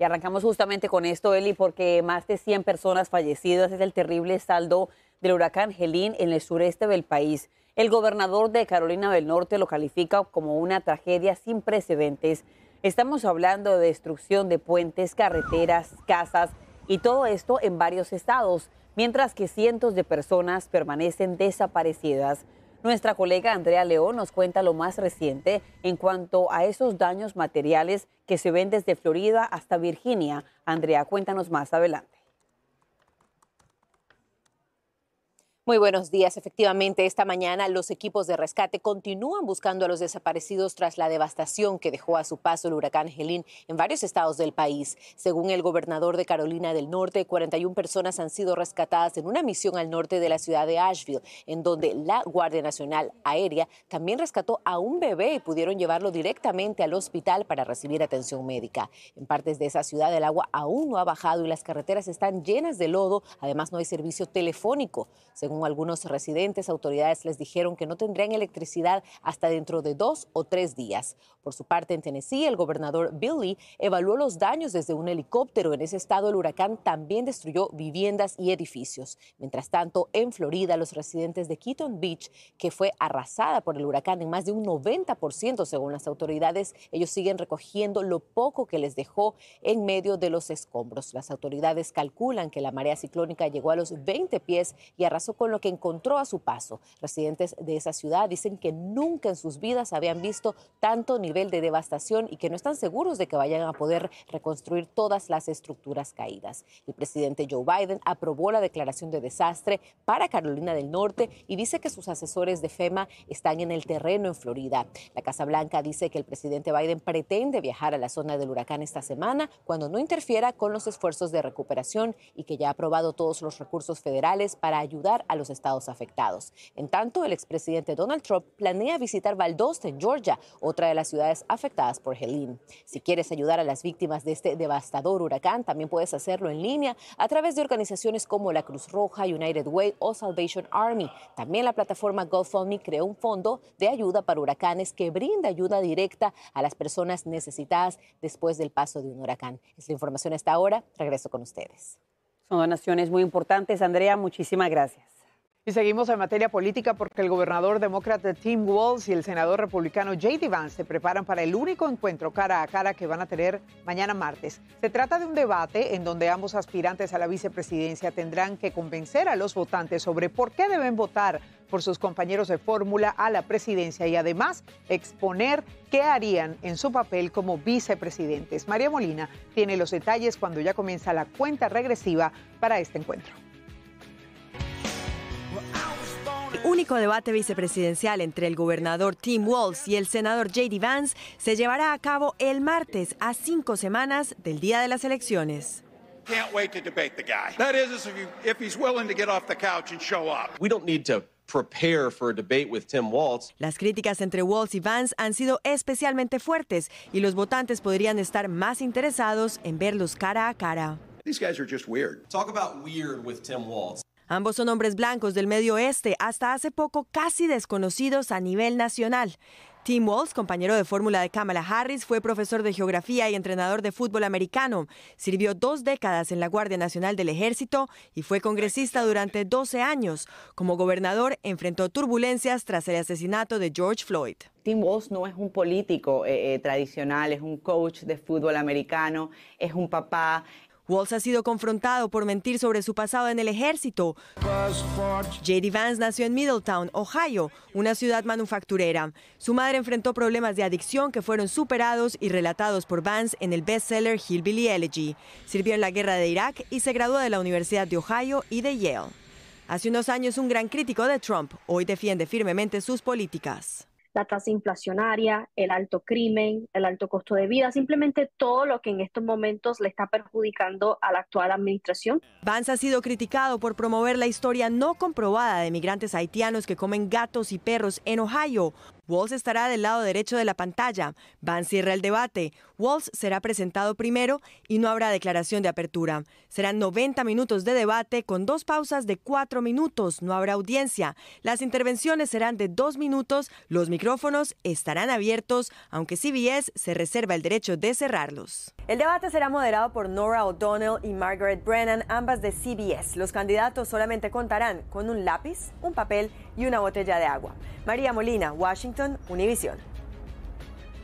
Y arrancamos justamente con esto, Eli, porque más de 100 personas fallecidas es el terrible saldo del huracán Helene en el sureste del país. El gobernador de Carolina del Norte lo califica como una tragedia sin precedentes. Estamos hablando de destrucción de puentes, carreteras, casas y todo esto en varios estados, mientras que cientos de personas permanecen desaparecidas. Nuestra colega Andrea León nos cuenta lo más reciente en cuanto a esos daños materiales que se ven desde Florida hasta Virginia. Andrea, cuéntanos más adelante. Muy buenos días. Efectivamente, esta mañana los equipos de rescate continúan buscando a los desaparecidos tras la devastación que dejó a su paso el huracán Helene en varios estados del país. Según el gobernador de Carolina del Norte, 41 personas han sido rescatadas en una misión al norte de la ciudad de Asheville, en donde la Guardia Nacional Aérea también rescató a un bebé y pudieron llevarlo directamente al hospital para recibir atención médica. En partes de esa ciudad el agua aún no ha bajado y las carreteras están llenas de lodo. Además, no hay servicio telefónico. Según algunos residentes, autoridades les dijeron que no tendrían electricidad hasta dentro de dos o tres días. Por su parte, en Tennessee, el gobernador Billy evaluó los daños desde un helicóptero. En ese estado, el huracán también destruyó viviendas y edificios. Mientras tanto, en Florida, los residentes de Keaton Beach, que fue arrasada por el huracán en más de un 90%, según las autoridades, ellos siguen recogiendo lo poco que les dejó en medio de los escombros. Las autoridades calculan que la marea ciclónica llegó a los 20 pies y arrasó con lo que encontró a su paso. Residentes de esa ciudad dicen que nunca en sus vidas habían visto tanto nivel de devastación y que no están seguros de que vayan a poder reconstruir todas las estructuras caídas. El presidente Joe Biden aprobó la declaración de desastre para Carolina del Norte y dice que sus asesores de FEMA están en el terreno en Florida. La Casa Blanca dice que el presidente Biden pretende viajar a la zona del huracán esta semana cuando no interfiera con los esfuerzos de recuperación y que ya ha aprobado todos los recursos federales para ayudar a los estados afectados. En tanto, el expresidente Donald Trump planea visitar Valdosta, Georgia, otra de las ciudades afectadas por Helene. Si quieres ayudar a las víctimas de este devastador huracán, también puedes hacerlo en línea a través de organizaciones como la Cruz Roja, United Way o Salvation Army. También la plataforma GoFundMe creó un fondo de ayuda para huracanes que brinda ayuda directa a las personas necesitadas después del paso de un huracán. Es la información hasta ahora. Regreso con ustedes. Son donaciones muy importantes. Andrea, muchísimas gracias. Y seguimos en materia política porque el gobernador demócrata Tim Walz y el senador republicano J.D. Vance se preparan para el único encuentro cara a cara que van a tener mañana martes. Se trata de un debate en donde ambos aspirantes a la vicepresidencia tendrán que convencer a los votantes sobre por qué deben votar por sus compañeros de fórmula a la presidencia y además exponer qué harían en su papel como vicepresidentes. María Molina tiene los detalles cuando ya comienza la cuenta regresiva para este encuentro. El único debate vicepresidencial entre el gobernador Tim Walz y el senador JD Vance se llevará a cabo el martes a cinco semanas del día de las elecciones. Las críticas entre Walz y Vance han sido especialmente fuertes y los votantes podrían estar más interesados en verlos cara a cara. weird Tim Ambos son hombres blancos del medio oeste, hasta hace poco casi desconocidos a nivel nacional. Tim Walls, compañero de fórmula de Kamala Harris, fue profesor de geografía y entrenador de fútbol americano. Sirvió dos décadas en la Guardia Nacional del Ejército y fue congresista durante 12 años. Como gobernador, enfrentó turbulencias tras el asesinato de George Floyd. Tim Walls no es un político eh, eh, tradicional, es un coach de fútbol americano, es un papá, Walls ha sido confrontado por mentir sobre su pasado en el ejército. JD Vance nació en Middletown, Ohio, una ciudad manufacturera. Su madre enfrentó problemas de adicción que fueron superados y relatados por Vance en el bestseller Hillbilly Elegy. Sirvió en la guerra de Irak y se graduó de la Universidad de Ohio y de Yale. Hace unos años un gran crítico de Trump, hoy defiende firmemente sus políticas la tasa inflacionaria, el alto crimen, el alto costo de vida, simplemente todo lo que en estos momentos le está perjudicando a la actual administración. Vance ha sido criticado por promover la historia no comprobada de migrantes haitianos que comen gatos y perros en Ohio Walls estará del lado derecho de la pantalla. Van cierra el debate. Walls será presentado primero y no habrá declaración de apertura. Serán 90 minutos de debate con dos pausas de cuatro minutos. No habrá audiencia. Las intervenciones serán de dos minutos. Los micrófonos estarán abiertos, aunque CBS se reserva el derecho de cerrarlos. El debate será moderado por Nora O'Donnell y Margaret Brennan, ambas de CBS. Los candidatos solamente contarán con un lápiz, un papel y una botella de agua. María Molina, Washington. Univisión.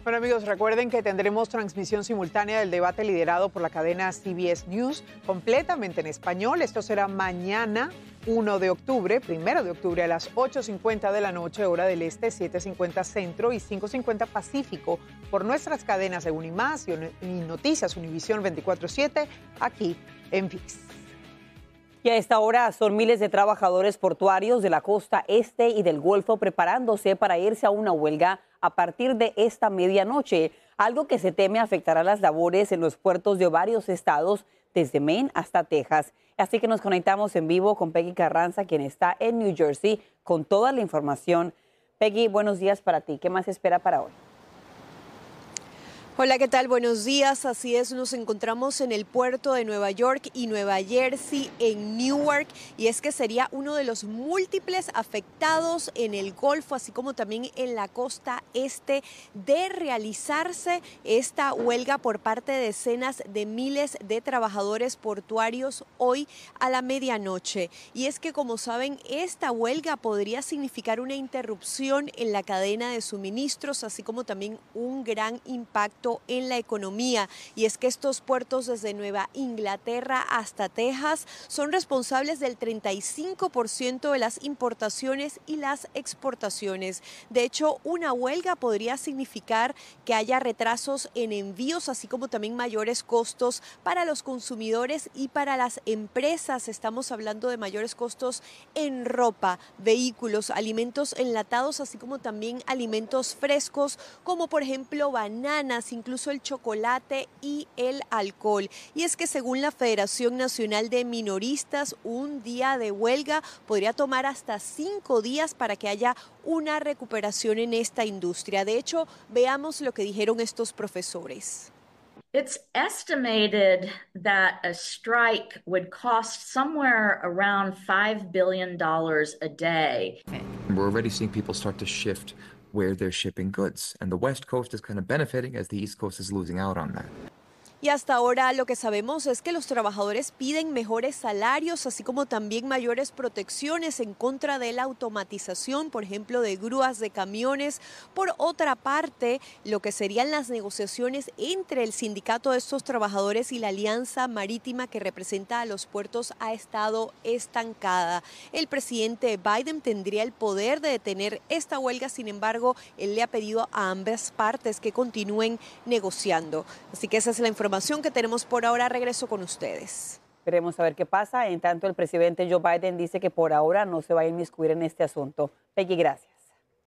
Bueno amigos, recuerden que tendremos transmisión simultánea del debate liderado por la cadena CBS News completamente en español. Esto será mañana 1 de octubre, 1 de octubre a las 8.50 de la noche, hora del este, 7.50 centro y 5.50 pacífico, por nuestras cadenas de Unimás y Noticias Univisión 24-7, aquí en VIX. Y a esta hora son miles de trabajadores portuarios de la costa este y del Golfo preparándose para irse a una huelga a partir de esta medianoche, algo que se teme afectará las labores en los puertos de varios estados, desde Maine hasta Texas. Así que nos conectamos en vivo con Peggy Carranza, quien está en New Jersey, con toda la información. Peggy, buenos días para ti. ¿Qué más espera para hoy? Hola, ¿qué tal? Buenos días. Así es, nos encontramos en el puerto de Nueva York y Nueva Jersey, en Newark, y es que sería uno de los múltiples afectados en el Golfo, así como también en la costa este, de realizarse esta huelga por parte de decenas de miles de trabajadores portuarios hoy a la medianoche. Y es que, como saben, esta huelga podría significar una interrupción en la cadena de suministros, así como también un gran impacto en la economía y es que estos puertos desde Nueva Inglaterra hasta Texas son responsables del 35% de las importaciones y las exportaciones. De hecho, una huelga podría significar que haya retrasos en envíos, así como también mayores costos para los consumidores y para las empresas. Estamos hablando de mayores costos en ropa, vehículos, alimentos enlatados, así como también alimentos frescos, como por ejemplo bananas incluso el chocolate y el alcohol. Y es que según la Federación Nacional de Minoristas, un día de huelga podría tomar hasta cinco días para que haya una recuperación en esta industria. De hecho, veamos lo que dijeron estos profesores. It's estimated that a strike would cost somewhere around $5 billion a day. We're already seeing people start to shift where they're shipping goods. And the West Coast is kind of benefiting as the East Coast is losing out on that. Y hasta ahora lo que sabemos es que los trabajadores piden mejores salarios, así como también mayores protecciones en contra de la automatización, por ejemplo, de grúas, de camiones. Por otra parte, lo que serían las negociaciones entre el sindicato de estos trabajadores y la alianza marítima que representa a los puertos ha estado estancada. El presidente Biden tendría el poder de detener esta huelga, sin embargo, él le ha pedido a ambas partes que continúen negociando. Así que esa es la información que tenemos por ahora. Regreso con ustedes. queremos saber qué pasa. En tanto, el presidente Joe Biden dice que por ahora no se va a inmiscuir en este asunto. Peggy, gracias.